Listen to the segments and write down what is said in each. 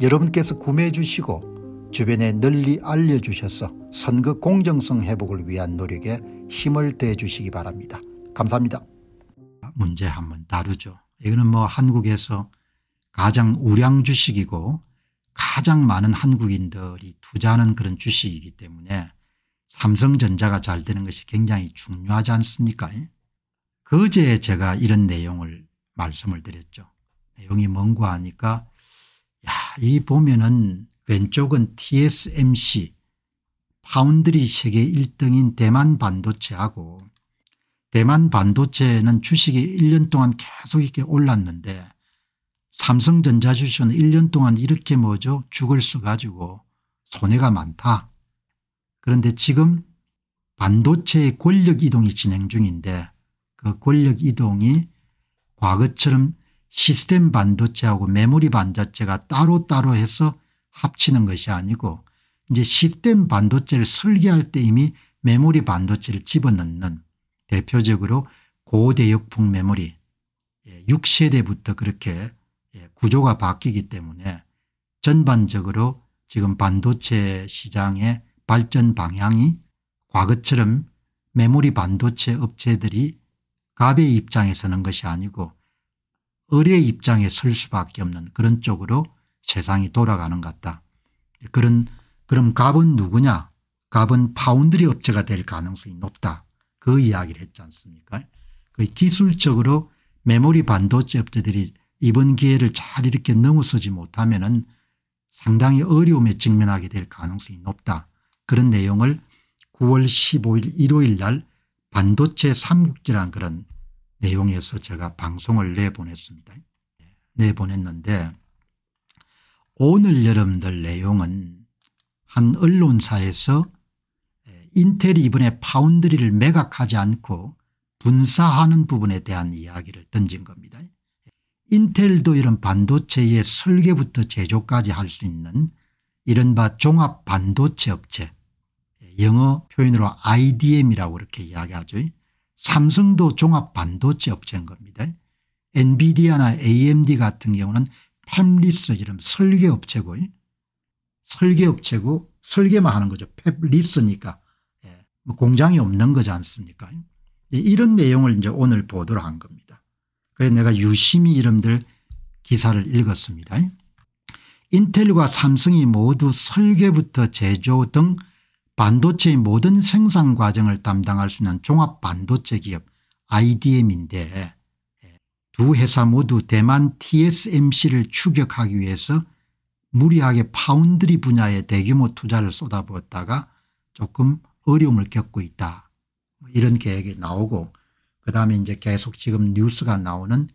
여러분께서 구매해 주시고 주변에 널리 알려주셔서 선거 공정성 회복을 위한 노력에 힘을 대 주시기 바랍니다. 감사합니다. 문제 한번 다루죠. 이거는 뭐 한국에서 가장 우량 주식이고 가장 많은 한국인들이 투자하는 그런 주식이기 때문에 삼성전자가 잘 되는 것이 굉장히 중요하지 않습니까 그제 제가 이런 내용을 말씀을 드렸죠. 내용이 뭔고 하니까 야, 이 보면은 왼쪽은 TSMC 파운드리 세계 1등인 대만 반도체하고 대만 반도체는 주식이 1년 동안 계속 이렇게 올랐는데 삼성전자 주식은 1년 동안 이렇게 뭐죠 죽을 수 가지고 손해가 많다. 그런데 지금 반도체의 권력 이동이 진행 중인데 그 권력 이동이 과거처럼 시스템 반도체하고 메모리 반도체가 따로따로 해서 합치는 것이 아니고 이제 시스템 반도체를 설계할 때 이미 메모리 반도체를 집어넣는 대표적으로 고대역풍 메모리 6세대부터 예, 그렇게 예, 구조가 바뀌기 때문에 전반적으로 지금 반도체 시장의 발전 방향이 과거처럼 메모리 반도체 업체들이 갑의 입장에 서는 것이 아니고 의뢰 입장에 설 수밖에 없는 그런 쪽으로 세상이 돌아가는 것 같다. 그런 그럼 갑은 누구냐 갑은 파운드리 업체가 될 가능성이 높다. 그 이야기를 했지 않습니까 그 기술적으로 메모리 반도체 업체들이 이번 기회를 잘 이렇게 넘어서지 못하면 상당히 어려움에 직면하게 될 가능성이 높다. 그런 내용을 9월 15일 일요일 날 반도체 삼국지란 그런 내용에서 제가 방송을 내보냈습니다. 내보냈는데 오늘 여러분들 내용은 한 언론사에서 인텔이 이번에 파운드리를 매각하지 않고 분사하는 부분에 대한 이야기를 던진 겁니다. 인텔도 이런 반도체의 설계부터 제조까지 할 수 있는 이른바 종합 반도체 업체 영어 표현으로 IDM이라고 이렇게 이야기하죠. 삼성도 종합반도체 업체인 겁니다. 엔비디아나 amd 같은 경우는 팹리스 이런 설계업체고 설계업체고 설계만 하는 거죠. 팹리스니까 예, 뭐 공장이 없는 거지 않습니까 예, 이런 내용을 이제 오늘 보도를 한 겁니다. 그래서 내가 유심히 이름들 기사를 읽었습니다. 인텔과 삼성이 모두 설계부터 제조 등 반도체의 모든 생산 과정을 담당할 수 있는 종합반도체기업 IDM인데 두 회사 모두 대만 TSMC를 추격하기 위해서 무리하게 파운드리 분야에 대규모 투자를 쏟아부었다가 조금 어려움을 겪고 있다. 뭐 이런 계획이 나오고 그다음에 이제 계속 지금 뉴스가 나오는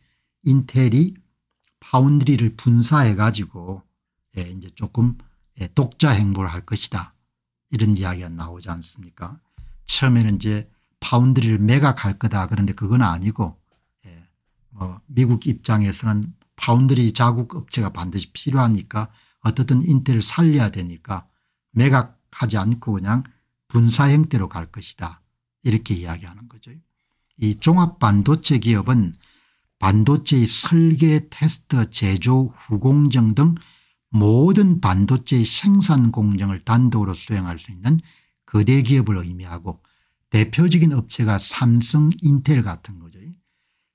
인텔이 파운드리를 분사해 가지고 예, 이제 조금 예, 독자 행보를 할 것이다. 이런 이야기가 나오지 않습니까 처음에는 이제 파운드리를 매각할 거다 그런데 그건 아니고 예. 뭐 미국 입장에서는 파운드리 자국 업체가 반드시 필요하니까 어떻든 인텔을 살려야 되니까 매각하지 않고 그냥 분사 형태로 갈 것이다 이렇게 이야기하는 거죠. 이 종합반도체 기업은 반도체의 설계 테스트 제조 후공정 등 모든 반도체 생산 공정을 단독으로 수행할 수 있는 거대 기업을 의미하고 대표적인 업체가 삼성 인텔 같은 거죠.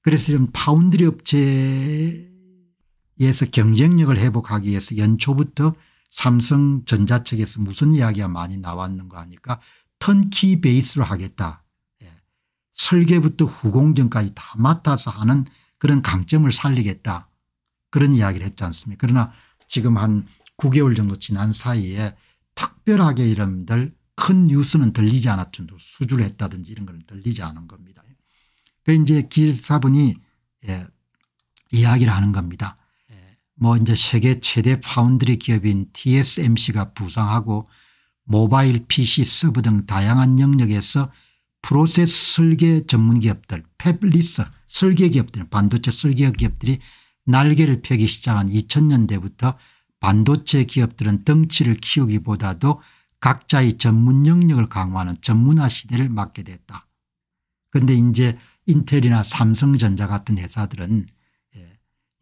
그래서 이런 파운드리 업체에서 경쟁력을 회복하기 위해서 연초부터 삼성전자 측에서 무슨 이야기가 많이 나왔는가 하니까 턴키 베이스로 하겠다. 예. 설계부터 후공정까지 다 맡아서 하는 그런 강점을 살리겠다. 그런 이야기를 했지 않습니까 그러나 지금 한 9개월 정도 지난 사이에 특별하게 이름들 큰 뉴스는 들리지 않았죠. 뭐 수주를 했다든지 이런 걸 들리지 않은 겁니다. 그 이제 기사분이 예, 이야기를 하는 겁니다. 예, 뭐 이제 세계 최대 파운드리 기업인 TSMC가 부상하고 모바일 PC 서브 등 다양한 영역에서 프로세스 설계 전문 기업들 팹리스 설계 기업들 반도체 설계 기업들이 날개를 펴기 시작한 2000년대부터 반도체 기업들은 덩치를 키우기보다도 각자의 전문 영역을 강화하는 전문화 시대를 맞게 됐다. 그런데 이제 인텔이나 삼성전자 같은 회사들은 예,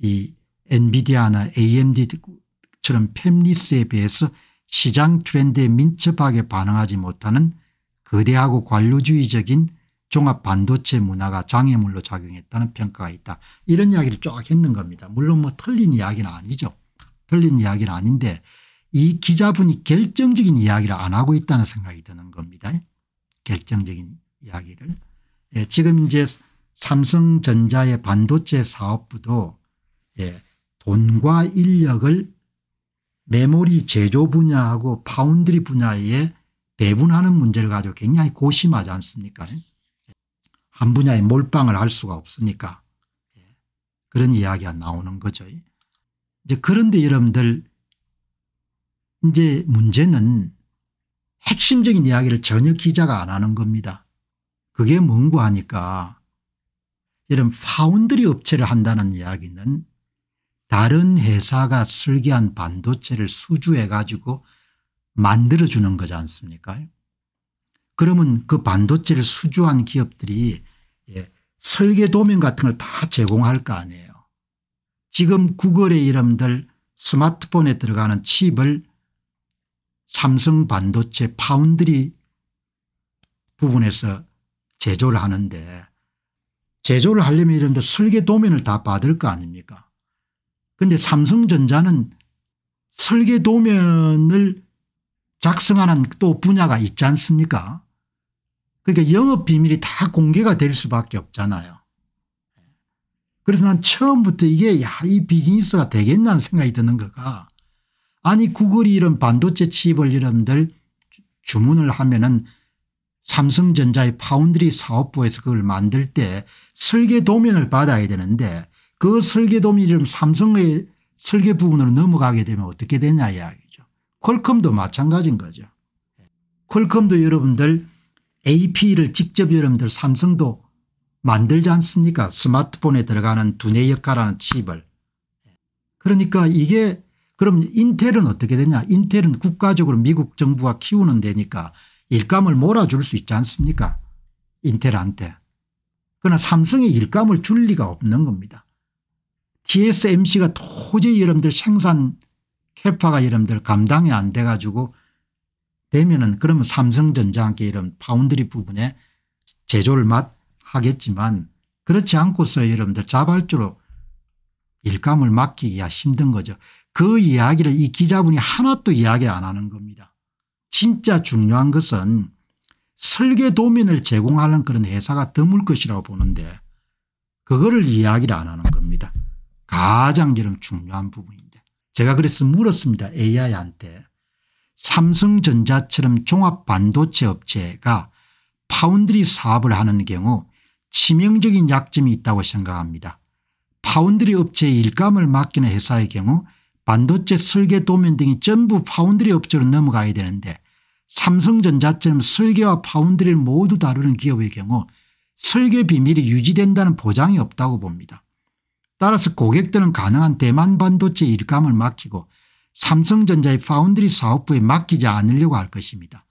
이 엔비디아나 AMD처럼 팹리스에 비해서 시장 트렌드에 민첩하게 반응하지 못하는 거대하고 관료주의적인 종합 반도체 문화가 장애물로 작용했다는 평가가 있다. 이런 이야기를 쫙 했는 겁니다. 물론 뭐 틀린 이야기는 아니죠. 틀린 이야기는 아닌데 이 기자분이 결정적인 이야기를 안 하고 있다는 생각이 드는 겁니다. 결정적인 이야기를. 예, 지금 이제 삼성전자의 반도체 사업부도 예, 돈과 인력을 메모리 제조 분야하고 파운드리 분야에 배분하는 문제를 가지고 굉장히 고심하지 않습니까 한분야에 몰빵을 할 수가 없으니까 예. 그런 이야기가 나오는 거죠. 이제 그런데 여러분들 이제 문제는 핵심적인 이야기를 전혀 기자가 안 하는 겁니다. 그게 뭔고 하니까 이런 파운드리 업체를 한다는 이야기는 다른 회사가 설계한 반도체를 수주해 가지고 만들어주는 거지 않습니까 그러면 그 반도체를 수주한 기업들이 예. 설계 도면 같은 걸 다 제공할 거 아니에요. 지금 구글의 이름들 스마트폰에 들어가는 칩을 삼성 반도체 파운드리 부분에서 제조를 하는데 제조를 하려면 이런데 설계 도면을 다 받을 거 아닙니까 그런데 삼성전자는 설계 도면을 작성하는 또 분야가 있지 않습니까 그러니까 영업 비밀이 다 공개가 될 수밖에 없잖아요. 그래서 난 처음부터 이게 야 이 비즈니스가 되겠나는 생각이 드는 거가 아니 구글이 이런 반도체 칩을 여러들 주문을 하면은 삼성전자의 파운드리 사업부에서 그걸 만들 때 설계 도면을 받아야 되는데 그 설계 도면이 삼성의 설계 부분으로 넘어가게 되면 어떻게 되냐 이야기죠. 퀄컴도 마찬가지인 거죠. 퀄컴도 여러분들 AP를 직접 여러분들 삼성도 만들지 않습니까 스마트폰에 들어가는 두뇌 역할하는 칩을. 그러니까 이게 그럼 인텔은 어떻게 되냐 인텔은 국가적으로 미국 정부가 키우는 데니까 일감을 몰아줄 수 있지 않습니까 인텔한테. 그러나 삼성이 일감을 줄 리가 없는 겁니다. TSMC가 도저히 여러분들 생산 캐파가 여러분들 감당이 안 돼가지고 되면은 그러면 삼성전자한테 이런 파운드리 부분에 제조를 맡 하겠지만 그렇지 않고서 여러분들 자발적으로 일감을 맡기기가 힘든 거죠. 그 이야기를 이 기자분이 하나도 이야기 안 하는 겁니다. 진짜 중요한 것은 설계 도면을 제공하는 그런 회사가 드물 것이라고 보는데 그거를 이야기를 안 하는 겁니다. 가장 이런 중요한 부분인데 제가 그래서 물었습니다. AI한테 삼성전자처럼 종합반도체 업체가 파운드리 사업을 하는 경우 치명적인 약점이 있다고 생각합니다. 파운드리 업체의 일감을 맡기는 회사의 경우 반도체 설계 도면 등이 전부 파운드리 업체로 넘어가야 되는데 삼성전자처럼 설계와 파운드리를 모두 다루는 기업의 경우 설계 비밀이 유지된다는 보장이 없다고 봅니다. 따라서 고객들은 가능한 대만 반도체 일감을 맡기고 삼성전자의 파운드리 사업부에 맡기지 않으려고 할 것입니다.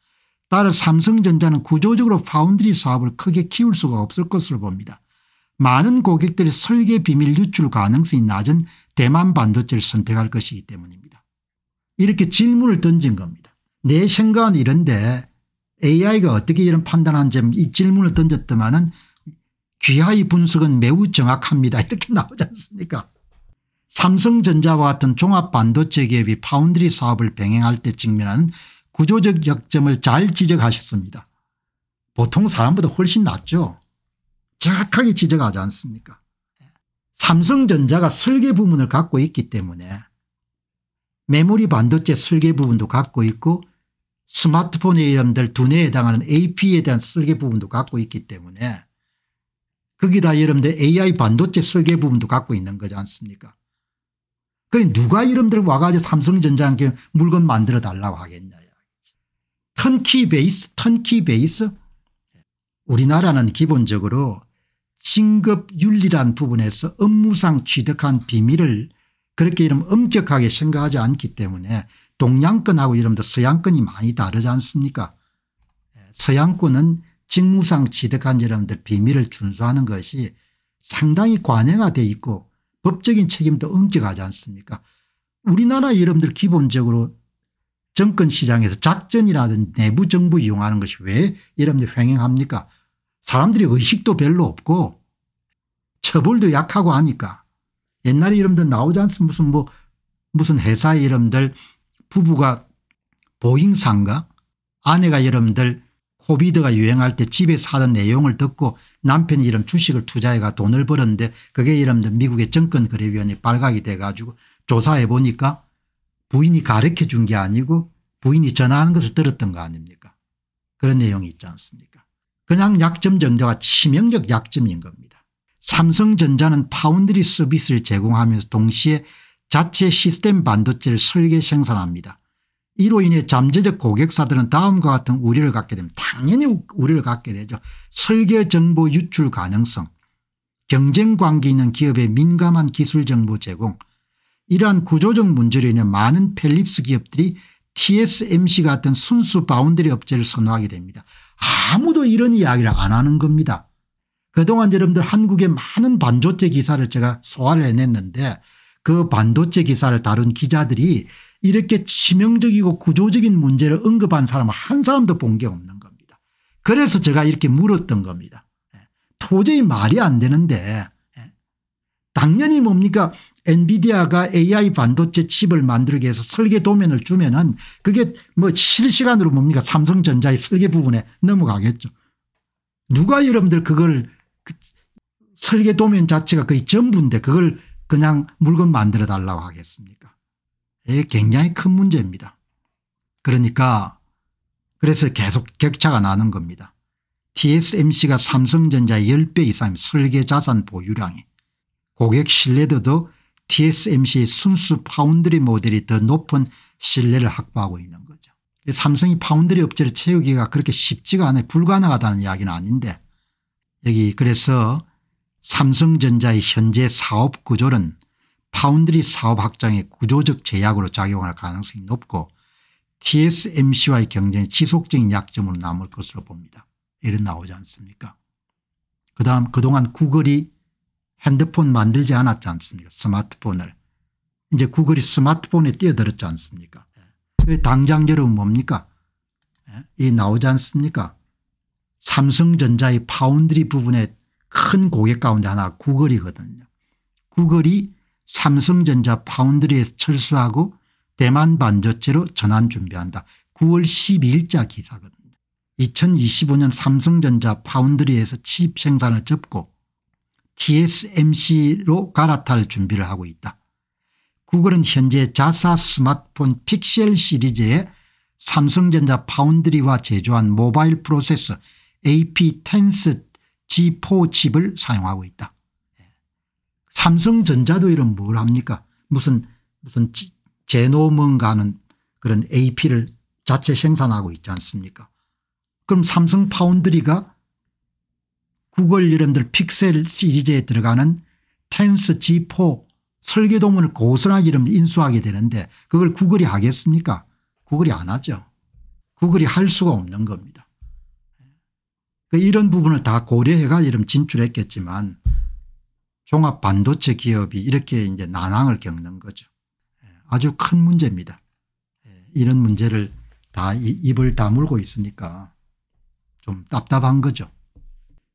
따라 삼성전자는 구조적으로 파운드리 사업을 크게 키울 수가 없을 것으로 봅니다. 많은 고객들이 설계 비밀 유출 가능성이 낮은 대만 반도체를 선택할 것이기 때문입니다. 이렇게 질문을 던진 겁니다. 내 생각은 이런데 AI가 어떻게 이런 판단하는지 이 질문을 던졌더만은 귀하의 분석은 매우 정확합니다. 이렇게 나오지 않습니까 삼성전자와 같은 종합반도체 기업이 파운드리 사업을 병행할 때 직면한 구조적 역점을잘 지적하셨습니다. 보통 사람보다 훨씬 낫죠. 정확하게 지적하지 않습니까 삼성전자가 설계 부문을 갖고 있기 때문에 메모리 반도체 설계 부분도 갖고 있고 스마트폰에 연결될 두뇌에 해당하는 AP에 대한 설계 부분도 갖고 있기 때문에 거기다 여러분들 AI 반도체 설계 부분도 갖고 있는 거지 않습니까 그 누가 이름들 와가지고 삼성전자한테 물건 만들어 달라고 하겠냐. 턴키 베이스 턴키 베이스 우리나라는 기본적으로 진급윤리란 부분에서 업무상 취득한 비밀을 그렇게 이름 엄격하게 생각하지 않기 때문에 동양권하고 이름 서양권이 많이 다르지 않습니까 서양권은 직무상 취득한 이름들 비밀을 준수하는 것이 상당히 관행화돼 있고 법적인 책임도 엄격하지 않습니까 우리나라 여러분들 기본적으로 정권 시장에서 작전이라든 내부 정부 이용하는 것이 왜 여러분들 횡행합니까 사람들이 의식도 별로 없고 처벌도 약하고 하니까 옛날에 여러분들 나오지 않습니까 무슨 뭐 무슨 회사의 여러분들 부부가 보잉상가 아내가 여러분들 코비드가 유행할 때 집에 사는 내용을 듣고 남편이 이런 주식을 투자해가 돈을 벌었는데 그게 이러면 미국의 정권거래위원회 발각이 돼 가지고 조사해 보니까 부인이 가르쳐 준 게 아니고 부인이 전화하는 것을 들었던 거 아닙니까 그런 내용이 있지 않습니까 그냥 약점 정도가 치명적 약점인 겁니다. 삼성전자는 파운드리 서비스를 제공하면서 동시에 자체 시스템 반도체를 설계 생산합니다. 이로 인해 잠재적 고객사들은 다음과 같은 우려를 갖게 됩니다. 당연히 우려를 갖게 되죠. 설계 정보 유출 가능성 경쟁 관계 있는 기업의 민감한 기술 정보 제공 이러한 구조적 문제로 인해 많은 펠립스 기업들이 TSMC 같은 순수 바운드리 업체를 선호하게 됩니다. 아무도 이런 이야기를 안 하는 겁니다. 그동안 여러분들 한국의 많은 반도체 기사를 제가 소화를 해냈는데 그 반도체 기사를 다룬 기자들이 이렇게 치명적이고 구조적인 문제를 언급한 사람은 한 사람도 본 게 없는 겁니다. 그래서 제가 이렇게 물었던 겁니다. 예. 도저히 말이 안 되는데 예. 당연히 뭡니까 엔비디아가 AI 반도체 칩을 만들기 위해서 설계 도면을 주면 은 그게 뭐 실시간으로 뭡니까 삼성전자의 설계 부분에 넘어가겠죠. 누가 여러분들 그걸 그 설계 도면 자체가 거의 전부인데 그걸 그냥 물건 만들어 달라고 하겠습니까 굉장히 큰 문제입니다. 그러니까 그래서 계속 격차가 나는 겁니다. TSMC가 삼성전자 10배 이상 설계 자산 보유량이 고객 신뢰도도 TSMC의 순수 파운드리 모델이 더 높은 신뢰를 확보하고 있는 거죠. 삼성이 파운드리 업체를 채우기가 그렇게 쉽지가 않아 불가능하다는 이야기는 아닌데 여기 그래서 삼성전자의 현재 사업 구조는 파운드리 사업 확장의 구조적 제약으로 작용할 가능성이 높고 TSMC와의 경쟁이 지속적인 약점으로 남을 것으로 봅니다. 이런 나오지 않습니까 그다음 그동안 구글이 핸드폰 만들지 않았지 않습니까 스마트폰을. 이제 구글이 스마트폰에 뛰어들었지 않습니까 예. 그 당장 여러분 뭡니까 예. 이 나오지 않습니까 삼성전자의 파운드리 부분에 큰 고객 가운데 하나 구글이거든요. 구글이 삼성전자 파운드리에서 철수하고 대만 반도체로 전환 준비한다. 9월 12일자 기사거든요. 2025년 삼성전자 파운드리에서 칩 생산을 접고 TSMC로 갈아탈 준비를 하고 있다. 구글은 현재 자사 스마트폰 픽셀 시리즈에 삼성전자 파운드리와 제조한 모바일 프로세서 AP10 G4 칩을 사용하고 있다. 삼성전자도 이런 뭘 합니까 무슨 무슨 제노먼가는 그런 AP를 자체 생산하고 있지 않습니까 그럼 삼성 파운드리가 구글 이름들 픽셀 시리즈에 들어가는 텐스 G4 설계 도문을 고스란히 이름 인수하게 되는데 그걸 구글이 하겠습니까 구글이 안 하죠 구글이 할 수가 없는 겁니다 그 이런 부분을 다 고려해가 이름 진출했겠지만 종합 반도체 기업이 이렇게 이제 난항을 겪는 거죠. 예, 아주 큰 문제입니다. 예, 이런 문제를 다 입을 다물고 있으니까 좀 답답한 거죠.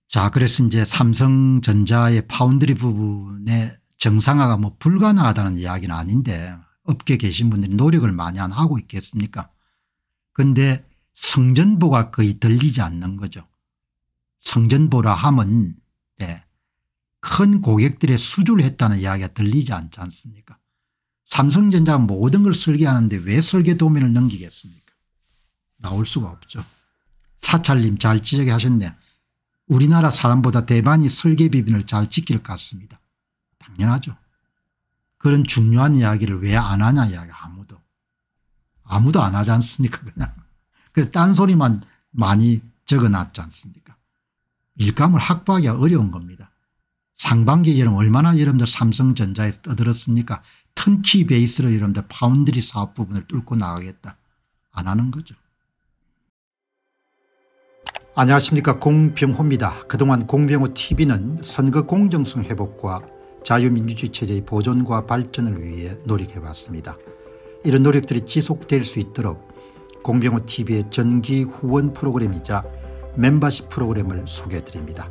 자 그래서 이제 삼성전자의 파운드리 부분에 정상화가 뭐 불가능하다는 이야기는 아닌데 업계 계신 분들이 노력을 많이 안 하고 있겠습니까 그런데 성전보가 거의 들리지 않는 거죠. 성전보라 함은 네. 큰 고객들의 수주를 했다는 이야기가 들리지 않지 않습니까 삼성전자가 모든 걸 설계하는데 왜 설계 도면을 넘기겠습니까 나올 수가 없죠. 사찰님 잘지적 하셨네. 우리나라 사람보다 대만이 설계 비빈을 잘 지킬 것 같습니다. 당연하죠. 그런 중요한 이야기를 왜 안 하냐 이야기 아무도. 아무도 안 하지 않습니까 그냥. 그래 딴소리만 많이 적어놨지 않습니까. 일감을 확보하기가 어려운 겁니다. 상반기에 여러분 얼마나 여러분들 삼성전자에서 떠들었습니까 턴키 베이스로 여러분들 파운드리 사업 부분을 뚫고 나가겠다 안 하는 거죠. 안녕하십니까 공병호입니다. 그동안 공병호 tv는 선거 공정성 회복과 자유민주주의 체제의 보존과 발전을 위해 노력해왔습니다. 이런 노력들이 지속될 수 있도록 공병호 tv의 전기 후원 프로그램이자 멤버십 프로그램을 소개해드립니다.